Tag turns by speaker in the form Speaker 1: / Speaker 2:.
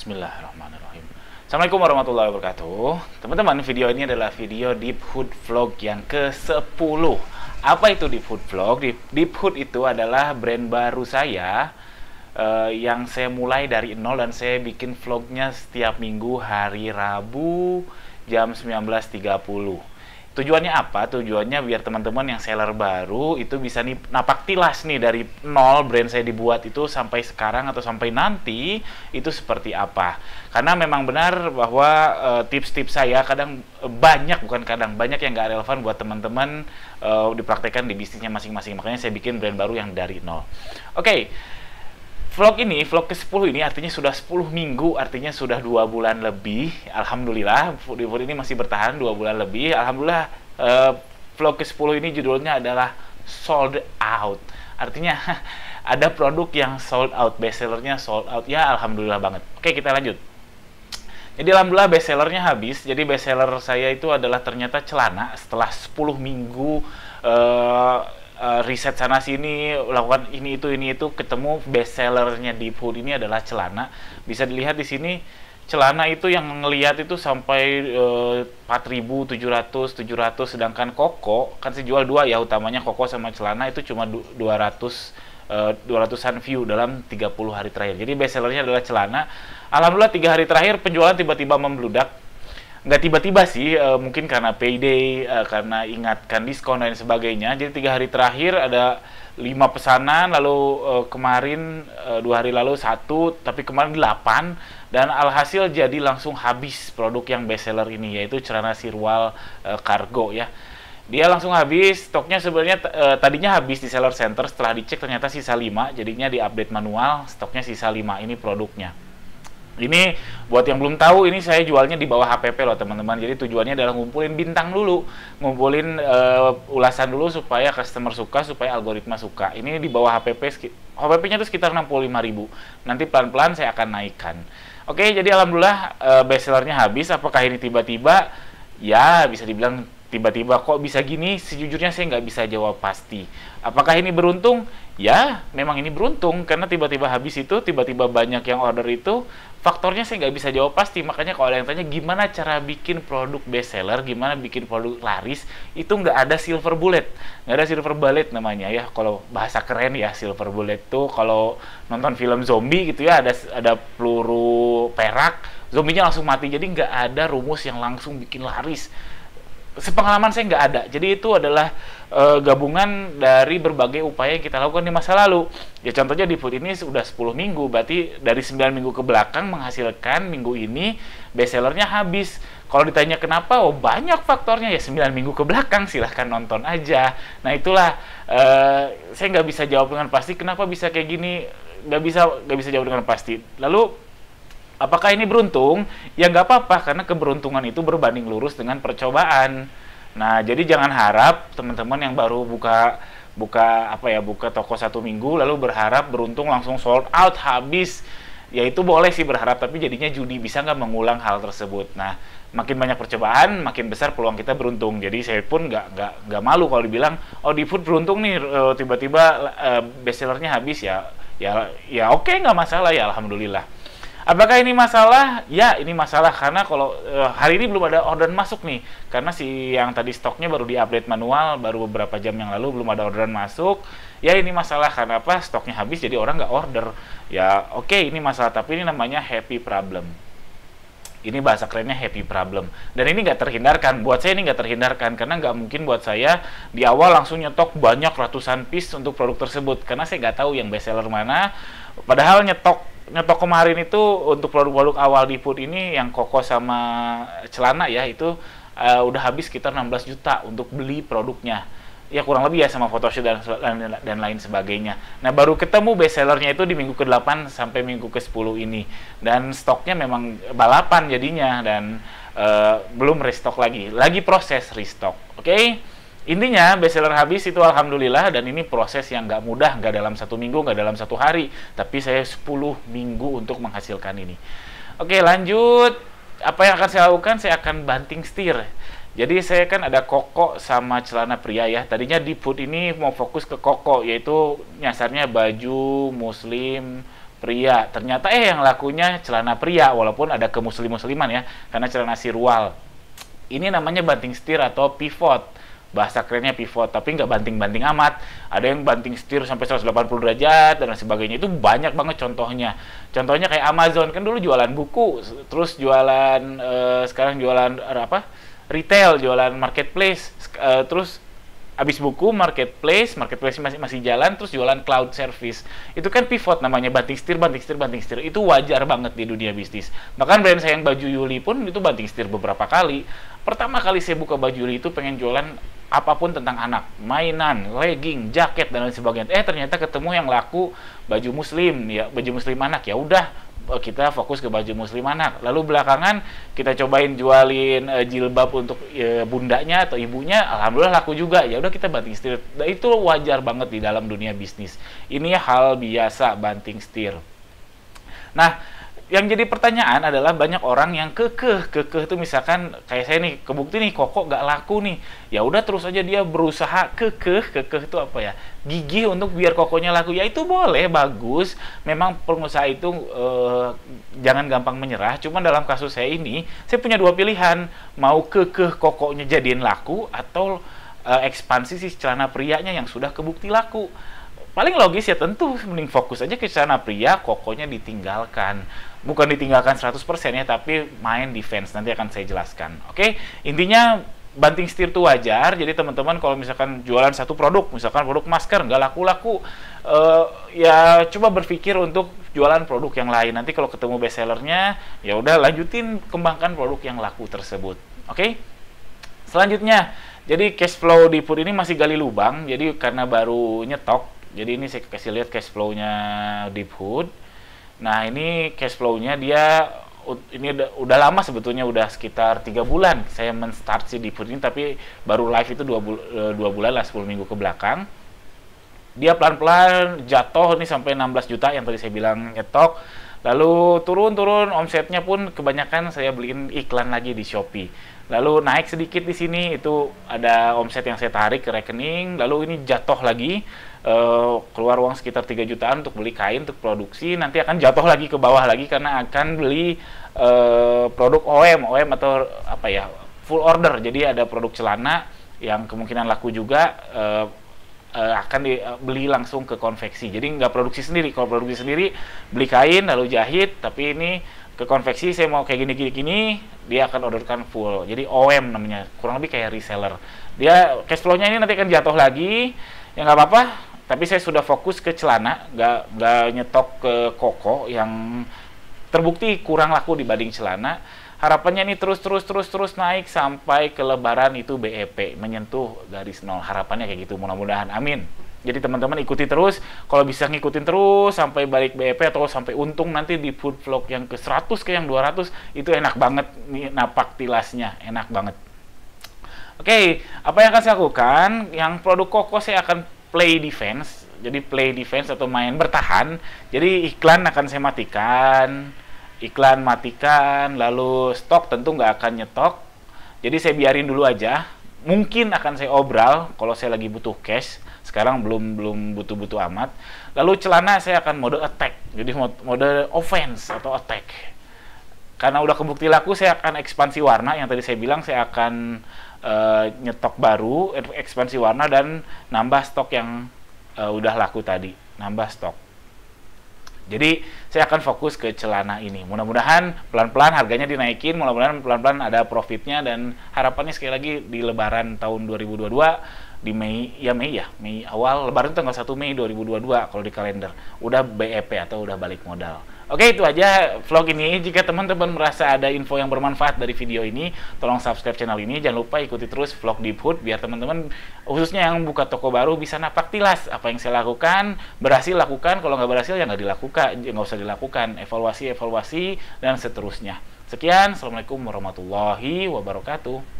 Speaker 1: Bismillahirrahmanirrahim. Assalamualaikum warahmatullahi wabarakatuh. Teman-teman, video ini adalah video Deep Hood Vlog yang ke-10. Apa itu Deep Hood Vlog? Deep, Deep Hood itu adalah brand baru saya uh, yang saya mulai dari nol dan saya bikin vlognya setiap minggu hari Rabu jam 19.30 Tujuannya apa? Tujuannya biar teman-teman yang seller baru itu bisa nih napak tilas nih dari nol brand saya dibuat itu sampai sekarang atau sampai nanti itu seperti apa. Karena memang benar bahwa tips eh, tips-tips saya kadang eh, banyak bukan kadang banyak yang nggak relevan buat teman-teman uh, dipraktekkan di bisnisnya masing-masing. Makanya saya bikin brand baru yang dari nol. Oke. Okay vlog ini, vlog ke-10 ini artinya sudah 10 minggu, artinya sudah dua bulan lebih. Alhamdulillah, vlog ini masih bertahan dua bulan lebih. Alhamdulillah, eh, vlog ke-10 ini judulnya adalah Sold Out. Artinya ada produk yang sold out, bestsellernya sold out. Ya, alhamdulillah banget. Oke, kita lanjut. Jadi alhamdulillah bestsellernya habis. Jadi bestseller saya itu adalah ternyata celana setelah 10 minggu eh, uh, riset sana sini lakukan ini itu ini itu ketemu best sellernya di food ini adalah celana bisa dilihat di sini celana itu yang ngelihat itu sampai uh, ratus 700 ratus sedangkan koko kan sih jual dua ya utamanya koko sama celana itu cuma 200 uh, 200-an view dalam 30 hari terakhir jadi best sellernya adalah celana alhamdulillah tiga hari terakhir penjualan tiba-tiba membludak nggak tiba-tiba sih uh, mungkin karena payday uh, karena ingatkan diskon dan sebagainya jadi tiga hari terakhir ada lima pesanan lalu uh, kemarin uh, dua hari lalu satu tapi kemarin delapan dan alhasil jadi langsung habis produk yang best seller ini yaitu celana sirwal uh, cargo ya dia langsung habis stoknya sebenarnya uh, tadinya habis di seller center setelah dicek ternyata sisa lima jadinya di update manual stoknya sisa lima ini produknya ini buat yang belum tahu ini saya jualnya di bawah HPP loh teman-teman. Jadi tujuannya adalah ngumpulin bintang dulu, ngumpulin uh, ulasan dulu supaya customer suka, supaya algoritma suka. Ini di bawah HPP HPP-nya itu sekitar 65 ribu. Nanti pelan-pelan saya akan naikkan. Oke, jadi alhamdulillah uh, bestsellernya habis. Apakah ini tiba-tiba? Ya, bisa dibilang tiba-tiba kok bisa gini sejujurnya saya nggak bisa jawab pasti apakah ini beruntung ya memang ini beruntung karena tiba-tiba habis itu tiba-tiba banyak yang order itu faktornya saya nggak bisa jawab pasti makanya kalau ada yang tanya gimana cara bikin produk best seller gimana bikin produk laris itu nggak ada silver bullet nggak ada silver bullet namanya ya kalau bahasa keren ya silver bullet tuh kalau nonton film zombie gitu ya ada ada peluru perak zombinya langsung mati jadi nggak ada rumus yang langsung bikin laris sepengalaman saya nggak ada. Jadi itu adalah e, gabungan dari berbagai upaya yang kita lakukan di masa lalu. Ya contohnya di food ini sudah 10 minggu, berarti dari 9 minggu ke belakang menghasilkan minggu ini bestsellernya habis. Kalau ditanya kenapa, oh banyak faktornya ya 9 minggu ke belakang silahkan nonton aja. Nah itulah e, saya nggak bisa jawab dengan pasti kenapa bisa kayak gini, nggak bisa nggak bisa jawab dengan pasti. Lalu Apakah ini beruntung? Ya nggak apa-apa karena keberuntungan itu berbanding lurus dengan percobaan. Nah, jadi jangan harap teman-teman yang baru buka buka apa ya buka toko satu minggu lalu berharap beruntung langsung sold out habis ya itu boleh sih berharap tapi jadinya judi bisa nggak mengulang hal tersebut nah makin banyak percobaan makin besar peluang kita beruntung jadi saya pun nggak nggak nggak malu kalau dibilang oh di food beruntung nih eh, tiba-tiba eh, bestsellernya habis ya ya ya oke okay, nggak masalah ya alhamdulillah Apakah ini masalah? Ya, ini masalah karena kalau uh, hari ini belum ada orderan masuk nih. Karena si yang tadi stoknya baru diupdate manual baru beberapa jam yang lalu belum ada orderan masuk. Ya ini masalah karena apa? Stoknya habis jadi orang nggak order. Ya oke okay, ini masalah tapi ini namanya happy problem. Ini bahasa kerennya happy problem. Dan ini nggak terhindarkan. Buat saya ini nggak terhindarkan karena nggak mungkin buat saya di awal langsung nyetok banyak ratusan piece untuk produk tersebut karena saya nggak tahu yang bestseller mana. Padahal nyetok nyetok kemarin itu untuk produk-produk awal di Food ini yang koko sama celana ya itu uh, udah habis sekitar 16 juta untuk beli produknya ya kurang lebih ya sama photoshoot dan, dan, dan lain sebagainya. Nah baru ketemu bestsellernya itu di minggu ke-8 sampai minggu ke-10 ini dan stoknya memang balapan jadinya dan uh, belum restock lagi, lagi proses restock, oke? Okay? Intinya bestseller habis itu alhamdulillah dan ini proses yang nggak mudah, nggak dalam satu minggu, nggak dalam satu hari, tapi saya 10 minggu untuk menghasilkan ini. Oke lanjut, apa yang akan saya lakukan? Saya akan banting setir. Jadi saya kan ada koko sama celana pria ya. Tadinya di food ini mau fokus ke koko, yaitu nyasarnya baju muslim, pria. Ternyata eh yang lakunya celana pria walaupun ada ke muslim musliman ya karena celana sirwal. Ini namanya banting setir atau pivot bahasa kerennya pivot tapi nggak banting-banting amat ada yang banting setir sampai 180 derajat dan sebagainya itu banyak banget contohnya contohnya kayak Amazon kan dulu jualan buku terus jualan uh, sekarang jualan er, apa retail jualan marketplace uh, terus habis buku marketplace, marketplace masih masih jalan terus jualan cloud service. Itu kan pivot namanya banting setir, banting setir, banting setir. Itu wajar banget di dunia bisnis. Bahkan brand saya yang baju Yuli pun itu banting setir beberapa kali. Pertama kali saya buka baju itu pengen jualan apapun tentang anak, mainan, legging, jaket dan lain sebagainya. Eh ternyata ketemu yang laku baju muslim ya, baju muslim anak ya udah eh, kita fokus ke baju muslim anak. Lalu belakangan kita cobain jualin e, jilbab untuk e, bundanya atau ibunya, alhamdulillah laku juga. Ya udah kita banting setir. Nah, itu wajar banget di dalam dunia bisnis. Ini hal biasa banting setir. Nah, yang jadi pertanyaan adalah banyak orang yang kekeh kekeh tuh misalkan kayak saya nih kebukti nih kokok gak laku nih ya udah terus aja dia berusaha kekeh kekeh itu apa ya gigih untuk biar kokonya laku ya itu boleh bagus memang pengusaha itu eh, jangan gampang menyerah cuman dalam kasus saya ini saya punya dua pilihan mau kekeh kokoknya jadiin laku atau eh, ekspansi si celana prianya yang sudah kebukti laku paling logis ya tentu mending fokus aja ke sana pria kokonya ditinggalkan bukan ditinggalkan 100% ya tapi main defense nanti akan saya jelaskan oke okay? intinya banting setir itu wajar jadi teman-teman kalau misalkan jualan satu produk misalkan produk masker nggak laku-laku uh, ya coba berpikir untuk jualan produk yang lain nanti kalau ketemu best ya udah lanjutin kembangkan produk yang laku tersebut oke okay? selanjutnya jadi cash flow di pur ini masih gali lubang jadi karena baru nyetok jadi ini saya kasih lihat cash flow-nya Deep Hood. Nah, ini cash flow-nya dia ini udah, udah lama sebetulnya udah sekitar tiga bulan saya men-start si Deep Hood ini tapi baru live itu dua, bul eh, dua bulan lah 10 minggu ke belakang. Dia pelan-pelan jatuh nih sampai 16 juta yang tadi saya bilang nyetok Lalu turun-turun omsetnya pun kebanyakan saya beliin iklan lagi di Shopee. Lalu naik sedikit di sini itu ada omset yang saya tarik ke rekening, lalu ini jatuh lagi uh, keluar uang sekitar 3 jutaan untuk beli kain untuk produksi, nanti akan jatuh lagi ke bawah lagi karena akan beli uh, produk OM, OM atau apa ya, full order. Jadi ada produk celana yang kemungkinan laku juga Uh, uh, akan dibeli eh, langsung ke konveksi. Jadi nggak produksi sendiri. Kalau produksi sendiri beli kain lalu jahit, tapi ini ke konveksi saya mau kayak gini gini gini dia akan orderkan full. Jadi OM namanya, kurang lebih kayak reseller. Dia cash flow-nya ini nanti akan jatuh lagi. Ya nggak apa-apa, tapi saya sudah fokus ke celana, nggak nggak nyetok ke koko yang terbukti kurang laku dibanding celana Harapannya ini terus terus terus terus naik sampai ke lebaran itu BEP menyentuh garis nol. Harapannya kayak gitu mudah-mudahan. Amin. Jadi teman-teman ikuti terus, kalau bisa ngikutin terus sampai balik BEP atau sampai untung nanti di food vlog yang ke 100 ke yang 200 itu enak banget nih napak tilasnya, enak banget. Oke, okay, apa yang akan saya lakukan? Yang produk koko saya akan play defense, jadi play defense atau main bertahan. Jadi iklan akan saya matikan iklan matikan lalu stok tentu nggak akan nyetok jadi saya biarin dulu aja mungkin akan saya obral kalau saya lagi butuh cash sekarang belum belum butuh-butuh amat lalu celana saya akan mode attack jadi mode offense atau attack karena udah kebukti laku saya akan ekspansi warna yang tadi saya bilang saya akan uh, nyetok baru ekspansi warna dan nambah stok yang uh, udah laku tadi nambah stok jadi saya akan fokus ke celana ini. Mudah-mudahan pelan-pelan harganya dinaikin, mudah-mudahan pelan-pelan ada profitnya dan harapannya sekali lagi di lebaran tahun 2022 di Mei ya Mei ya Mei awal Lebaran tanggal 1 Mei 2022 kalau di kalender udah BEP atau udah balik modal Oke, itu aja vlog ini. Jika teman-teman merasa ada info yang bermanfaat dari video ini, tolong subscribe channel ini. Jangan lupa ikuti terus vlog di Hood biar teman-teman khususnya yang buka toko baru bisa napak tilas apa yang saya lakukan, berhasil lakukan, kalau nggak berhasil ya nggak dilakukan, nggak usah dilakukan. Evaluasi, evaluasi dan seterusnya. Sekian, Assalamualaikum warahmatullahi wabarakatuh.